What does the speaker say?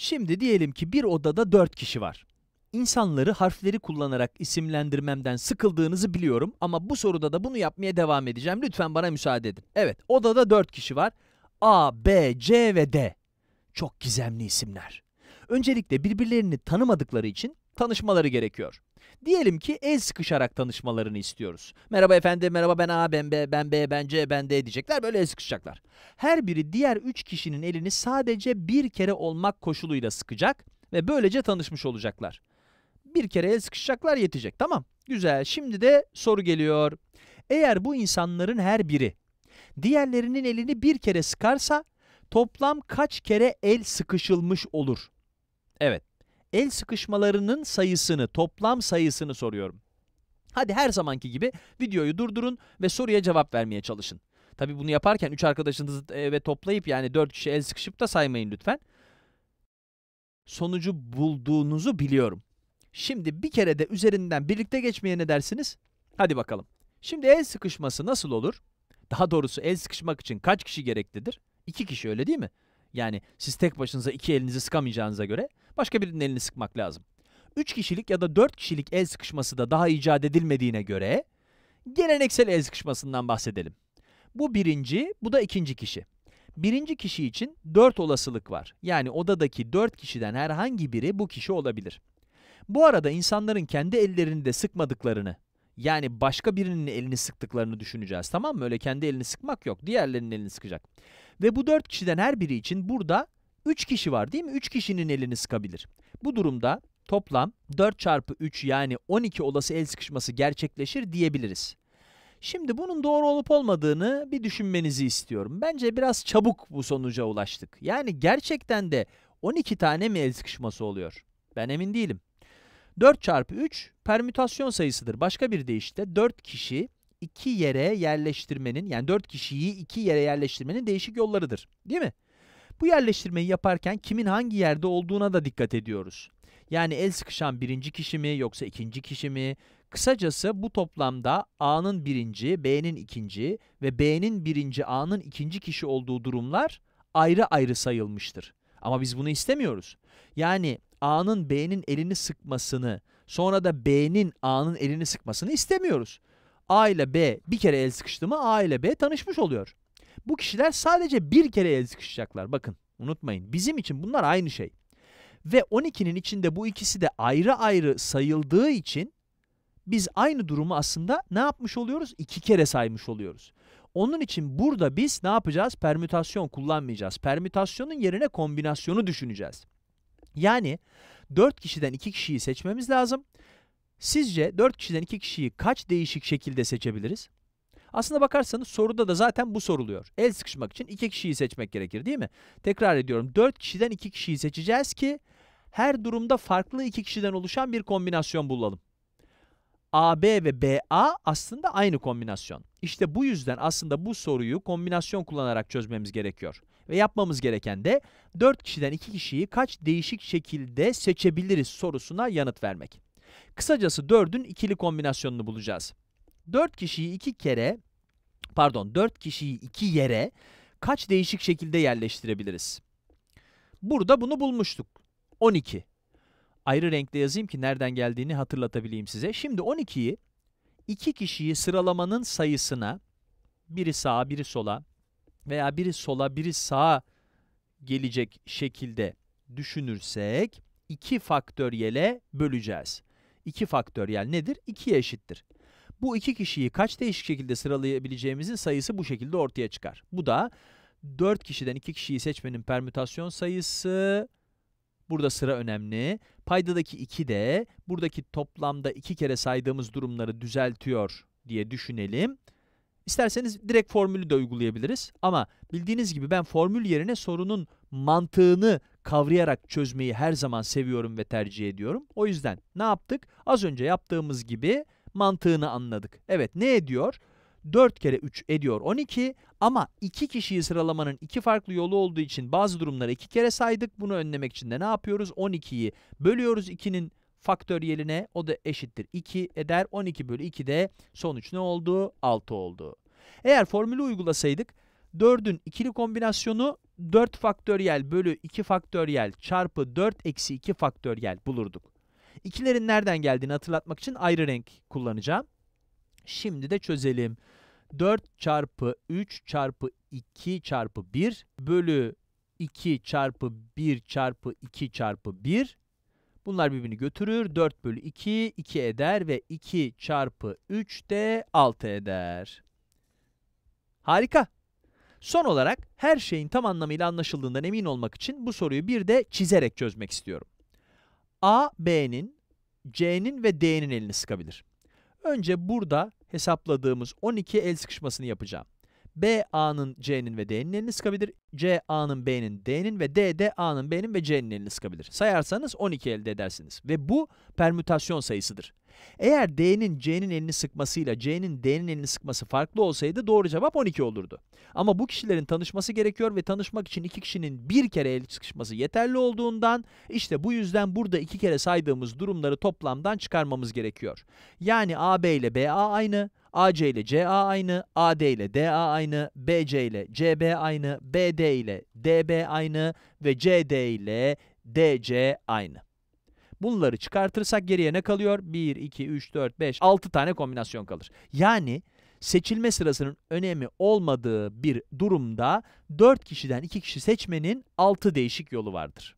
Şimdi diyelim ki bir odada dört kişi var. İnsanları harfleri kullanarak isimlendirmemden sıkıldığınızı biliyorum ama bu soruda da bunu yapmaya devam edeceğim. Lütfen bana müsaade edin. Evet, odada dört kişi var. A, B, C ve D. Çok gizemli isimler. Öncelikle birbirlerini tanımadıkları için tanışmaları gerekiyor. Diyelim ki el sıkışarak tanışmalarını istiyoruz. Merhaba efendi, merhaba ben A, ben B, ben B, ben C, ben D diyecekler. Böyle el sıkışacaklar. Her biri diğer üç kişinin elini sadece bir kere olmak koşuluyla sıkacak ve böylece tanışmış olacaklar. Bir kere el sıkışacaklar yetecek tamam. Güzel. Şimdi de soru geliyor. Eğer bu insanların her biri diğerlerinin elini bir kere sıkarsa toplam kaç kere el sıkışılmış olur? Evet el sıkışmalarının sayısını, toplam sayısını soruyorum. Hadi her zamanki gibi videoyu durdurun ve soruya cevap vermeye çalışın. Tabi bunu yaparken 3 arkadaşınızı eve toplayıp yani 4 kişi el sıkışıp da saymayın lütfen. Sonucu bulduğunuzu biliyorum. Şimdi bir kere de üzerinden birlikte geçmeye ne dersiniz? Hadi bakalım. Şimdi el sıkışması nasıl olur? Daha doğrusu el sıkışmak için kaç kişi gereklidir? İki kişi öyle değil mi? Yani siz tek başınıza iki elinizi sıkamayacağınıza göre başka birinin elini sıkmak lazım. 3 kişilik ya da 4 kişilik el sıkışması da daha icat edilmediğine göre geleneksel el sıkışmasından bahsedelim. Bu birinci, bu da ikinci kişi. Birinci kişi için 4 olasılık var. Yani odadaki 4 kişiden herhangi biri bu kişi olabilir. Bu arada insanların kendi ellerini de sıkmadıklarını, yani başka birinin elini sıktıklarını düşüneceğiz tamam mı? Öyle kendi elini sıkmak yok. Diğerlerinin elini sıkacak. Ve bu dört kişiden her biri için burada 3 kişi var değil mi? 3 kişinin elini sıkabilir. Bu durumda toplam 4 çarpı 3 yani 12 olası el sıkışması gerçekleşir diyebiliriz. Şimdi bunun doğru olup olmadığını bir düşünmenizi istiyorum. Bence biraz çabuk bu sonuca ulaştık. Yani gerçekten de 12 tane mi el sıkışması oluyor? Ben emin değilim. 4 çarpı 3 permütasyon sayısıdır. Başka bir deyişle 4 kişi iki yere yerleştirmenin yani 4 kişiyi iki yere yerleştirmenin değişik yollarıdır. Değil mi? Bu yerleştirmeyi yaparken kimin hangi yerde olduğuna da dikkat ediyoruz. Yani el sıkışan birinci kişi mi yoksa ikinci kişi mi? Kısacası bu toplamda A'nın birinci, B'nin ikinci ve B'nin birinci, A'nın ikinci kişi olduğu durumlar ayrı ayrı sayılmıştır. Ama biz bunu istemiyoruz. Yani A'nın B'nin elini sıkmasını sonra da B'nin A'nın elini sıkmasını istemiyoruz. A ile B bir kere el sıkıştı mı A ile B tanışmış oluyor. Bu kişiler sadece bir kere el sıkışacaklar. Bakın unutmayın. Bizim için bunlar aynı şey. Ve 12'nin içinde bu ikisi de ayrı ayrı sayıldığı için biz aynı durumu aslında ne yapmış oluyoruz? İki kere saymış oluyoruz. Onun için burada biz ne yapacağız? Permütasyon kullanmayacağız. Permütasyonun yerine kombinasyonu düşüneceğiz. Yani 4 kişiden 2 kişiyi seçmemiz lazım. Sizce 4 kişiden 2 kişiyi kaç değişik şekilde seçebiliriz? Aslında bakarsanız soruda da zaten bu soruluyor. El sıkışmak için iki kişiyi seçmek gerekir değil mi? Tekrar ediyorum. Dört kişiden iki kişiyi seçeceğiz ki her durumda farklı iki kişiden oluşan bir kombinasyon bulalım. AB ve BA aslında aynı kombinasyon. İşte bu yüzden aslında bu soruyu kombinasyon kullanarak çözmemiz gerekiyor. Ve yapmamız gereken de 4 kişiden 2 kişiyi kaç değişik şekilde seçebiliriz sorusuna yanıt vermek. Kısacası 4'ün ikili kombinasyonunu bulacağız. 4 kişiyi 2 kere pardon 4 kişiyi 2 yere kaç değişik şekilde yerleştirebiliriz? Burada bunu bulmuştuk. 12. Ayrı renkte yazayım ki nereden geldiğini hatırlatabileyim size. Şimdi 12'yi 2 kişiyi sıralamanın sayısına biri sağa biri sola veya biri sola biri sağa gelecek şekilde düşünürsek 2 faktöriyele böleceğiz. 2 faktöriyel nedir? 2'ye eşittir. Bu iki kişiyi kaç değişik şekilde sıralayabileceğimizin sayısı bu şekilde ortaya çıkar. Bu da 4 kişiden 2 kişiyi seçmenin permütasyon sayısı. Burada sıra önemli. Paydadaki 2 de buradaki toplamda 2 kere saydığımız durumları düzeltiyor diye düşünelim. İsterseniz direkt formülü de uygulayabiliriz. Ama bildiğiniz gibi ben formül yerine sorunun mantığını kavrayarak çözmeyi her zaman seviyorum ve tercih ediyorum. O yüzden ne yaptık? Az önce yaptığımız gibi mantığını anladık. Evet ne ediyor? 4 kere 3 ediyor 12 ama 2 kişiyi sıralamanın 2 farklı yolu olduğu için bazı durumları 2 kere saydık. Bunu önlemek için de ne yapıyoruz? 12'yi bölüyoruz 2'nin faktöriyeline o da eşittir 2 eder. 12 bölü 2 de sonuç ne oldu? 6 oldu. Eğer formülü uygulasaydık 4'ün ikili kombinasyonu 4 faktöriyel bölü 2 faktöriyel çarpı 4 eksi 2 faktöriyel bulurduk. İkilerin nereden geldiğini hatırlatmak için ayrı renk kullanacağım. Şimdi de çözelim. 4 çarpı 3 çarpı 2 çarpı 1 bölü 2 çarpı 1 çarpı 2 çarpı 1. Bunlar birbirini götürür. 4 bölü 2, 2 eder ve 2 çarpı 3 de 6 eder. Harika. Son olarak her şeyin tam anlamıyla anlaşıldığından emin olmak için bu soruyu bir de çizerek çözmek istiyorum. A, B'nin, C'nin ve D'nin elini sıkabilir. Önce burada hesapladığımız 12 el sıkışmasını yapacağım. B, A'nın, C'nin ve D'nin elini sıkabilir. C, A'nın, B'nin, D'nin ve D, D, A'nın, B'nin ve C'nin elini sıkabilir. Sayarsanız 12 elde edersiniz. Ve bu permütasyon sayısıdır. Eğer D'nin C'nin elini sıkmasıyla C'nin D'nin elini sıkması farklı olsaydı doğru cevap 12 olurdu. Ama bu kişilerin tanışması gerekiyor ve tanışmak için iki kişinin bir kere el sıkışması yeterli olduğundan işte bu yüzden burada iki kere saydığımız durumları toplamdan çıkarmamız gerekiyor. Yani AB ile BA aynı, AC ile CA aynı, AD ile DA aynı, BC ile CB aynı, BD ile DB aynı ve CD ile DC aynı. Bunları çıkartırsak geriye ne kalıyor? 1, 2, 3, 4, 5, 6 tane kombinasyon kalır. Yani seçilme sırasının önemi olmadığı bir durumda 4 kişiden 2 kişi seçmenin 6 değişik yolu vardır.